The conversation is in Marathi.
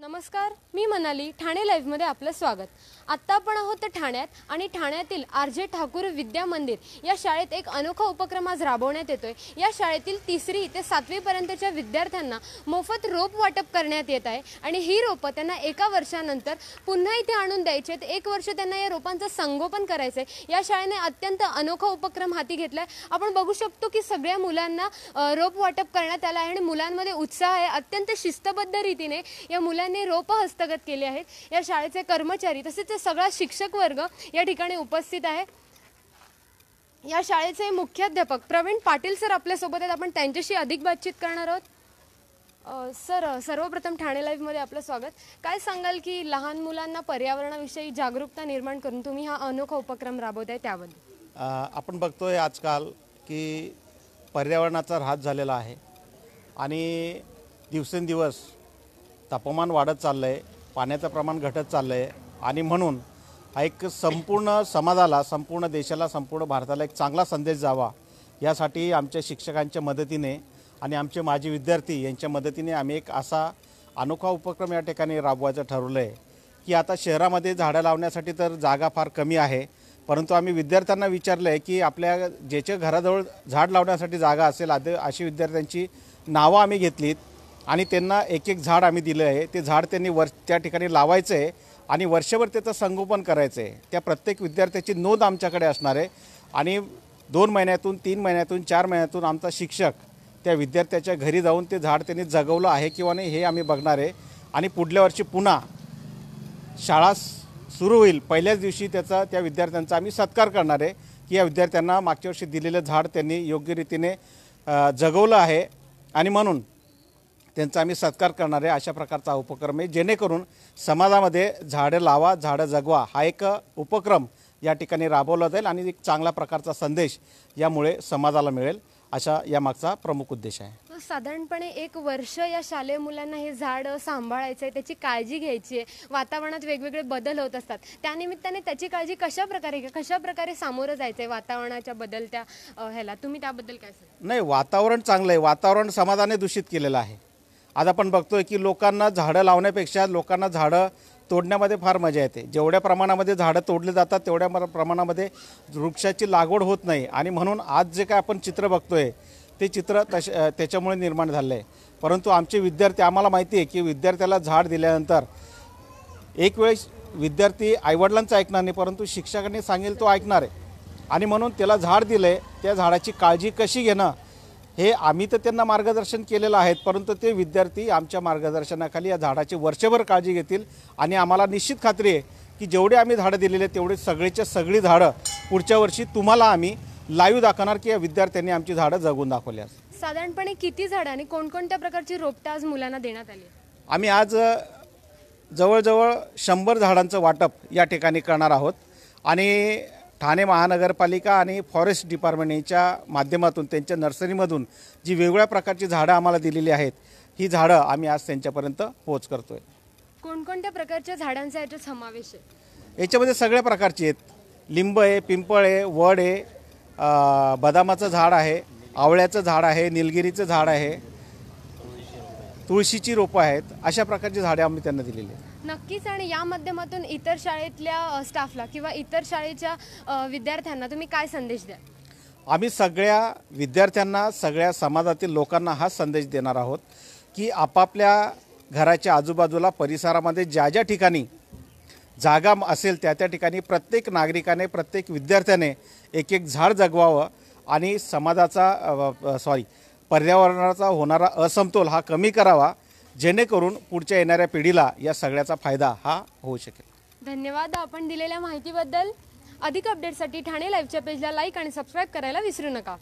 नमस्कार मी मनाली ठाणे लाईव्हमध्ये आपलं स्वागत आत्ता आपण आहोत ठाण्यात आणि ठाण्यातील आर जे ठाकूर विद्या मंदिर या शाळेत एक अनोखा उपक्रम आज राबवण्यात येतोय या शाळेतील तिसरी ते सातवीपर्यंतच्या विद्यार्थ्यांना मोफत रोप वाटप करण्यात येत आहे आणि ही रोपं त्यांना एका वर्षानंतर पुन्हा इथे आणून द्यायचे आहेत एक वर्ष त्यांना या रोपांचं संगोपन करायचं आहे या शाळेने अत्यंत अनोखा उपक्रम हाती घेतला आहे आपण बघू शकतो की सगळ्या मुलांना रोप वाटप करण्यात आलं आहे आणि मुलांमध्ये उत्साह आहे अत्यंत शिस्तबद्ध रीतीने या मुलांना शाळेने रोप हस्तगत केले आहेत या शाळेचे कर्मचारी तसेच सगळा शिक्षक वर्ग या ठिकाणी उपस्थित आहे या शाळेचे मुख्याध्यापक प्रवीण पाटील सर आपल्यासोबत आहेत आपण त्यांच्याशी अधिक बातचीत करणार आहोत सर सर्वप्रथम ठाणे मध्ये आपलं स्वागत काय सांगाल की लहान मुलांना पर्यावरणाविषयी जागरूकता निर्माण करून तुम्ही हा अनोखा उपक्रम राबवत आहे त्याबद्दल आपण बघतोय आजकाल की पर्यावरणाचा ऱ्हास झालेला आहे आणि दिवसेंदिवस तापमान वाढत चाललं आहे पाण्याचं प्रमाण घटत चाललं आहे आणि म्हणून हा एक संपूर्ण समाजाला संपूर्ण देशाला संपूर्ण भारताला एक चांगला संदेश जावा यासाठी आमच्या शिक्षकांच्या मदतीने आणि आमचे माजी विद्यार्थी यांच्या मदतीने आम्ही एक असा अनोखा उपक्रम या ठिकाणी राबवायचं ठरवलं आहे की आता शहरामध्ये झाडं लावण्यासाठी तर जागा फार कमी आहे परंतु आम्ही विद्यार्थ्यांना विचारलं आहे की आपल्या ज्याच्या घराजवळ झाड लावण्यासाठी जागा असेल आद अशी विद्यार्थ्यांची नावं आम्ही घेतलीत आणि त्यांना एक एक झाड आम्ही दिलं आहे ते झाड त्यांनी वर्ष त्या ठिकाणी लावायचं आहे आणि वर्षभर त्याचं संगोपन करायचं आहे त्या प्रत्येक विद्यार्थ्याची नोंद आमच्याकडे असणार आहे आणि दोन महिन्यातून तीन महिन्यातून चार महिन्यातून आमचा शिक्षक त्या विद्यार्थ्याच्या घरी जाऊन ते झाड त्यांनी जगवलं आहे किंवा नाही हे आम्ही बघणार आहे आणि पुढल्या वर्षी पुन्हा शाळा सुरू होईल पहिल्याच दिवशी त्याचा त्या विद्यार्थ्यांचा आम्ही सत्कार करणार आहे की या विद्यार्थ्यांना मागच्या वर्षी दिलेलं झाड त्यांनी योग्य रीतीने जगवलं आहे आणि म्हणून त्यांचा आम्ही सत्कार करणार आहे अशा प्रकारचा उपक्रम आहे जेणेकरून समाजामध्ये झाडं लावा झाडं जगवा हा एक उपक्रम या ठिकाणी राबवला जाईल आणि एक चांगला प्रकारचा संदेश यामुळे समाजाला मिळेल अशा या मागचा प्रमुख उद्देश आहे साधारणपणे एक वर्ष या शालेय मुलांना हे झाड सांभाळायचं आहे त्याची काळजी घ्यायची आहे वातावरणात वेगवेगळे बदल होत असतात त्यानिमित्ताने त्याची काळजी कशा प्रकारे घ्या कशा प्रकारे सामोरं जायचं आहे वातावरणाच्या बदलत्या ह्याला तुम्ही त्याबद्दल काय नाही वातावरण चांगलं आहे वातावरण समाजाने दूषित केलेलं आहे आज आपण बघतोय की लोकांना झाडं लावण्यापेक्षा लोकांना झाडं तोडण्यामध्ये फार मजा येते जेवढ्या प्रमाणामध्ये झाडं तोडले जातात तेवढ्या प्रमाणामध्ये वृक्षाची लागवड होत नाही आणि म्हणून आज जे काय आपण चित्र बघतोय ते चित्र तश त्याच्यामुळे निर्माण झालं आहे परंतु आमचे विद्यार्थी आम्हाला माहिती आहे की विद्यार्थ्याला झाड दिल्यानंतर एक वेळेस विद्यार्थी आईवडिलांचं ऐकणार नाही परंतु शिक्षकांनी सांगेल तो ऐकणार आहे आणि म्हणून त्याला झाड दिलं आहे त्या झाडाची काळजी कशी घेणं हे आम्ही तर त्यांना मार्गदर्शन केलेलं आहे परंतु ते विद्यार्थी आमच्या मार्गदर्शनाखाली या झाडाची वर्षभर काळजी घेतील आणि आम्हाला निश्चित खात्री आहे की जेवढे आम्ही झाडं दिलेले तेवढे सगळेच्या सगळी झाडं पुढच्या वर्षी तुम्हाला आम्ही लाईव्ह दाखवणार की या विद्यार्थ्यांनी आमची झाडं जगून दाखवल्यास साधारणपणे किती झाडं आणि कोणकोणत्या प्रकारची रोपटं आज मुलांना देण्यात आली आम्ही आज जवळजवळ शंभर झाडांचं वाटप या ठिकाणी करणार आहोत आणि ठाणे महानगरपालिका आणि फॉरेस्ट डिपार्टमेंटच्या माध्यमातून त्यांच्या नर्सरीमधून जी वेगवेगळ्या प्रकारची झाडं आम्हाला दिलेली आहेत ही झाडं आम्ही आज त्यांच्यापर्यंत पोहोच करतो आहे कोणकोणत्या प्रकारच्या झाडांचा याच्यात समावेश आहे याच्यामध्ये सगळ्या प्रकारची आहेत लिंब आहे पिंपळ आहे वड आहे बदामाचं झाड आहे आवळ्याचं झाड आहे निलगिरीचं झाड आहे तुळशीची रोपं आहेत अशा प्रकारची झाडे आम्ही त्यांना दिलेली आहेत नक्कीच आणि या माध्यमातून इतर शाळेतल्या स्टाफला किंवा इतर शाळेच्या विद्यार्थ्यांना तुम्ही काय संदेश द्या आम्ही सगळ्या विद्यार्थ्यांना सगळ्या समाजातील लोकांना हा संदेश देणार आहोत की आपापल्या घराच्या आजूबाजूला परिसरामध्ये ज्या ज्या ठिकाणी जागा असेल त्या त्या ठिकाणी प्रत्येक नागरिकाने प्रत्येक विद्यार्थ्याने एक एक झाड जगवावं आणि समाजाचा सॉरी पर्यावरणाचा होणारा असमतोल हा कमी करावा जेणेकरून पुढच्या येणाऱ्या पिढीला या सगळ्याचा फायदा हा होऊ शकेल धन्यवाद आपण दिलेल्या माहितीबद्दल अधिक अपडेटसाठी ठाणे लाईव्हच्या पेजला लाईक आणि सबस्क्राईब करायला विसरू नका